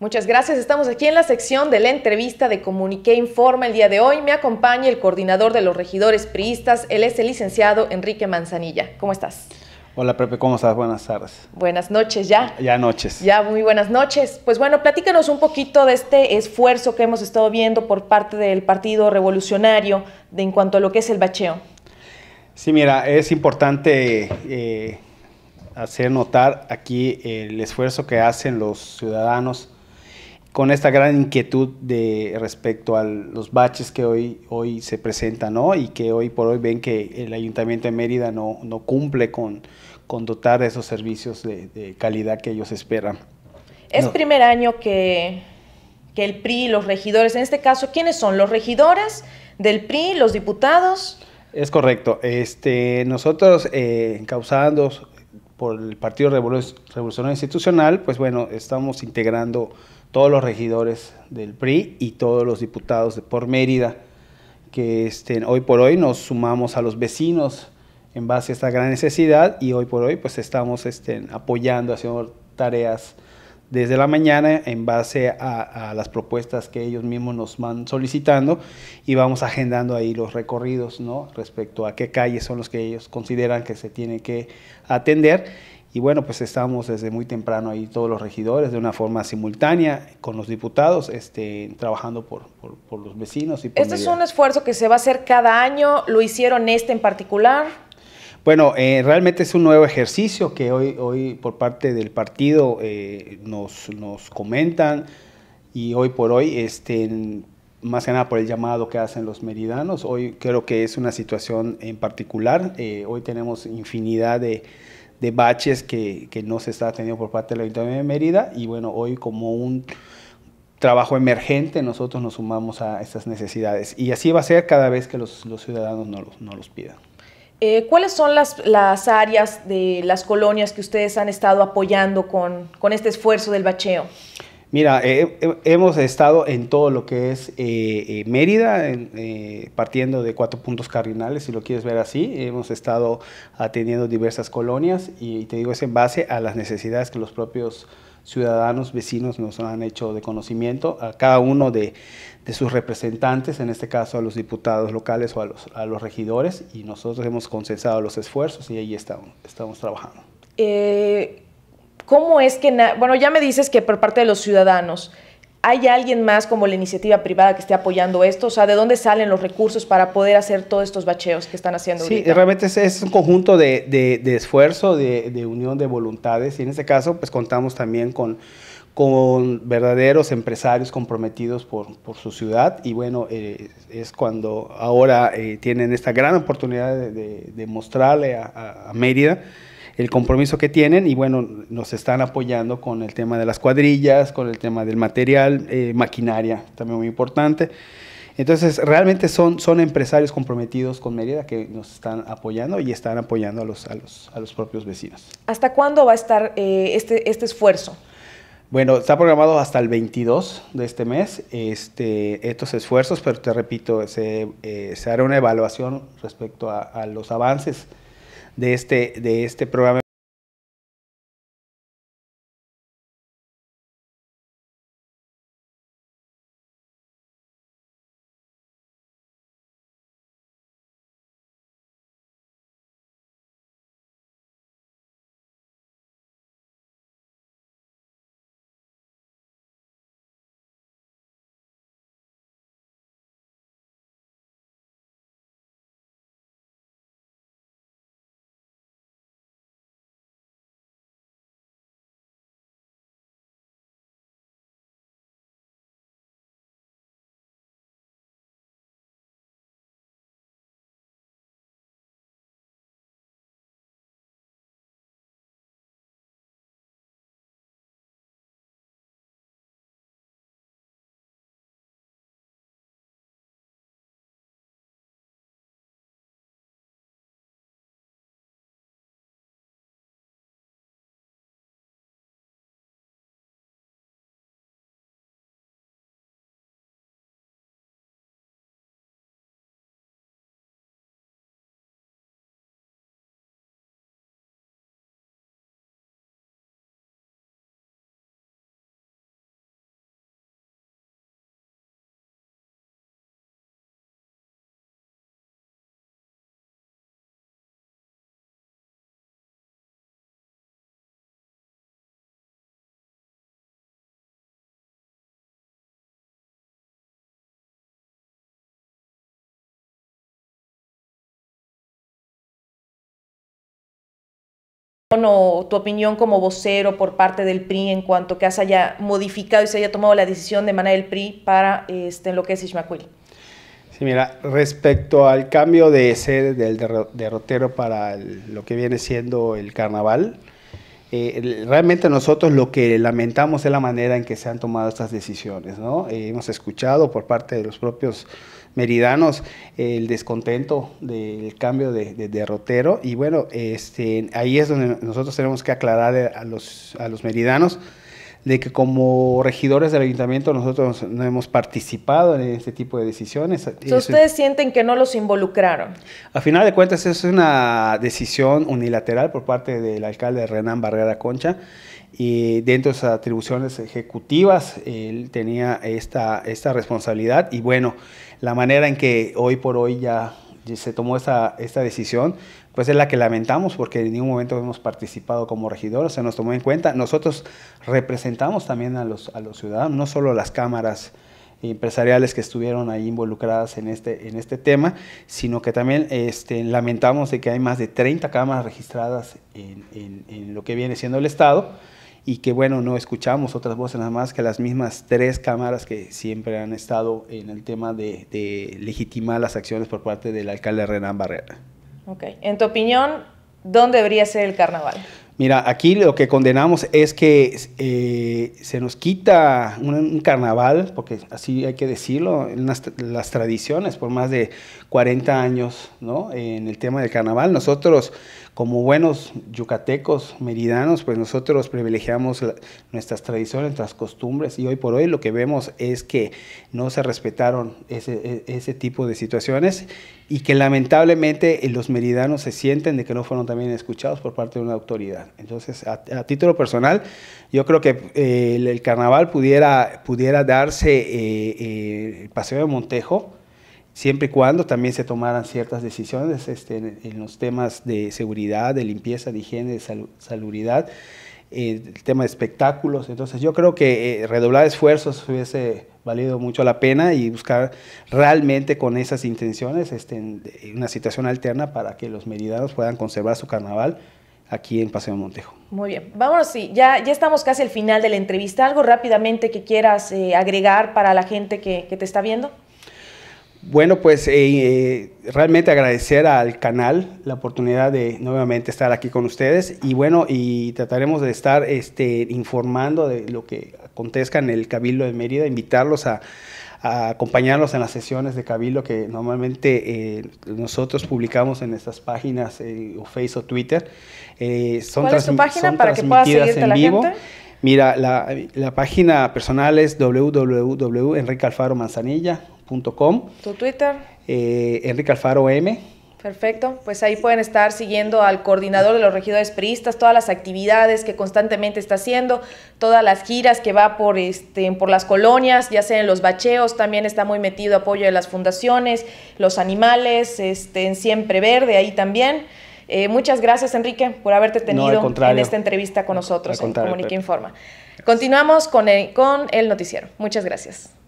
Muchas gracias. Estamos aquí en la sección de la entrevista de comunique Informa. El día de hoy me acompaña el coordinador de los regidores priistas. Él es el licenciado Enrique Manzanilla. ¿Cómo estás? Hola Pepe, ¿cómo estás? Buenas tardes. Buenas noches ya. Ya noches. Ya muy buenas noches. Pues bueno, platícanos un poquito de este esfuerzo que hemos estado viendo por parte del Partido Revolucionario de, en cuanto a lo que es el bacheo. Sí, mira, es importante eh, hacer notar aquí el esfuerzo que hacen los ciudadanos con esta gran inquietud de respecto a los baches que hoy, hoy se presentan ¿no? y que hoy por hoy ven que el Ayuntamiento de Mérida no, cumple con, con dotar de esos servicios de, calidad que ellos esperan. Es primer año que, el PRI, los regidores, en este caso, ¿quiénes son? ¿Los regidores del PRI, los diputados? Es correcto. Este, nosotros, eh, por el Partido Revolucionario Institucional, pues bueno, estamos integrando todos los regidores del PRI y todos los diputados de por Mérida, que este, hoy por hoy nos sumamos a los vecinos en base a esta gran necesidad y hoy por hoy pues estamos este, apoyando, haciendo tareas desde la mañana en base a, las propuestas que ellos mismos nos van solicitando y vamos agendando ahí los recorridos ¿no? respecto a qué calles son los que ellos consideran que se tiene que atender y bueno, pues estamos desde muy temprano ahí todos los regidores de una forma simultánea con los diputados, este, trabajando por, por, los vecinos. Y ¿Este es un esfuerzo que se va a hacer cada año? ¿Lo hicieron este en particular? Bueno, eh, realmente es un nuevo ejercicio que hoy, hoy por parte del partido eh, nos, nos, comentan y hoy por hoy, este, más que nada por el llamado que hacen los meridanos, hoy creo que es una situación en particular. Eh, hoy tenemos infinidad de de baches que, no se está teniendo por parte del Ayuntamiento de Mérida y bueno, hoy como un trabajo emergente nosotros nos sumamos a estas necesidades y así va a ser cada vez que los, ciudadanos nos los, pidan. Eh, ¿Cuáles son las, áreas de las colonias que ustedes han estado apoyando con, con este esfuerzo del bacheo? Mira, hemos estado en todo lo que es eh, eh, Mérida, eh, partiendo de cuatro puntos cardinales, si lo quieres ver así. Hemos estado atendiendo diversas colonias y te digo, es en base a las necesidades que los propios ciudadanos, vecinos nos han hecho de conocimiento, a cada uno de, sus representantes, en este caso a los diputados locales o a los, regidores, y nosotros hemos consensado los esfuerzos y ahí estamos, estamos trabajando. Eh, ¿Cómo es que, bueno, ya me dices que por parte de los ciudadanos, ¿hay alguien más como la iniciativa privada que esté apoyando esto? O sea, ¿de dónde salen los recursos para poder hacer todos estos bacheos que están haciendo? Sí, realmente es, un conjunto de, esfuerzo, de, unión de voluntades y en este caso pues contamos también con con verdaderos empresarios comprometidos por, su ciudad y bueno, eh, es cuando ahora eh, tienen esta gran oportunidad de, mostrarle a, a Mérida el compromiso que tienen y bueno, nos están apoyando con el tema de las cuadrillas, con el tema del material, eh, maquinaria, también muy importante. Entonces, realmente son, son empresarios comprometidos con Mérida que nos están apoyando y están apoyando a los, los, propios vecinos. ¿Hasta cuándo va a estar eh, este, este, esfuerzo? Bueno, está programado hasta el 22 de este mes este, estos esfuerzos, pero te repito, se, eh, hará una evaluación respecto a los avances de este, de este programa o tu opinión como vocero por parte del PRI en cuanto que has haya modificado y se haya tomado la decisión de manera del PRI para este, lo que es Ismaquil. Sí, mira, respecto al cambio de sede del derrotero para lo que viene siendo el carnaval, eh, realmente nosotros lo que lamentamos es la manera en que se han tomado estas decisiones. Eh, hemos escuchado por parte de los propios meridanos eh, el descontento del cambio de, rotero y bueno, este, ahí es donde nosotros tenemos que aclarar a los, a los meridanos de que como regidores del ayuntamiento nosotros no hemos participado en este tipo de decisiones. ¿Ustedes sienten que no los involucraron? A final de cuentas, es una decisión unilateral por parte del alcalde Renán Barrera Concha y dentro de sus atribuciones ejecutivas él tenía esta, esta responsabilidad y bueno, la manera en que hoy por hoy ya se tomó esta, esta decisión, pues es la que lamentamos porque en ningún momento hemos participado como regidores, se nos tomó en cuenta. Nosotros representamos también a los, ciudadanos, no solo las cámaras empresariales que estuvieron ahí involucradas en este, en este tema, sino que también este, lamentamos de que hay más de 30 cámaras registradas en, lo que viene siendo el Estado y que bueno, no escuchamos otras voces nada más que las mismas tres cámaras que siempre han estado en el tema de, de legitimar las acciones por parte del alcalde Renan Barrera. Ok. En tu opinión, ¿dónde debería ser el carnaval? Mira, aquí lo que condenamos es que eh, se nos quita un, carnaval, porque así hay que decirlo, las, tradiciones por más de 40 años ¿no? en el tema del carnaval. Nosotros, como buenos yucatecos, meridanos, pues nosotros privilegiamos nuestras tradiciones, nuestras costumbres, y hoy por hoy lo que vemos es que no se respetaron ese, e, ese tipo de situaciones y que lamentablemente eh, los meridianos se sienten de que no fueron también escuchados por parte de una autoridad. Entonces, a, título personal, yo creo que eh, el, carnaval pudiera, pudiera darse eh, el paseo de Montejo, siempre y cuando también se tomaran ciertas decisiones este, en, los temas de seguridad, de limpieza, de higiene, de salud salubridad. Eh, el tema de espectáculos. Entonces yo creo que eh, redoblar esfuerzos hubiese valido mucho la pena y buscar realmente con esas intenciones este, una situación alterna para que los meridanos puedan conservar su carnaval aquí en Paseo Montejo. Muy bien, vámonos, sí, ya, ya estamos casi al final de la entrevista. ¿Algo rápidamente que quieras eh, agregar para la gente que, que te está viendo? Bueno, pues eh, eh, realmente agradecer al canal la oportunidad de nuevamente estar aquí con ustedes y bueno, y trataremos de estar este, informando de lo que acontezca en el Cabildo de Mérida, invitarlos a, acompañarnos acompañarlos en las sesiones de Cabildo que normalmente eh, nosotros publicamos en estas páginas o Facebook o Twitter. son ¿Cuál es tu página para que pueda seguirte la vivo. gente? Mira, la, la, página personal es www.enriquealfaromanzanilla tu Twitter. Eh, Enrique Alfaro M. Perfecto, pues ahí pueden estar siguiendo al coordinador de los regidores priistas, todas las actividades que constantemente está haciendo, todas las giras que va por, este, por las colonias, ya sea en los bacheos, también está muy metido apoyo de las fundaciones, los animales, este, en Siempre Verde, ahí también. Eh, muchas gracias, Enrique, por haberte tenido en esta entrevista con nosotros en Informa. Continuamos con con el noticiero. Muchas gracias.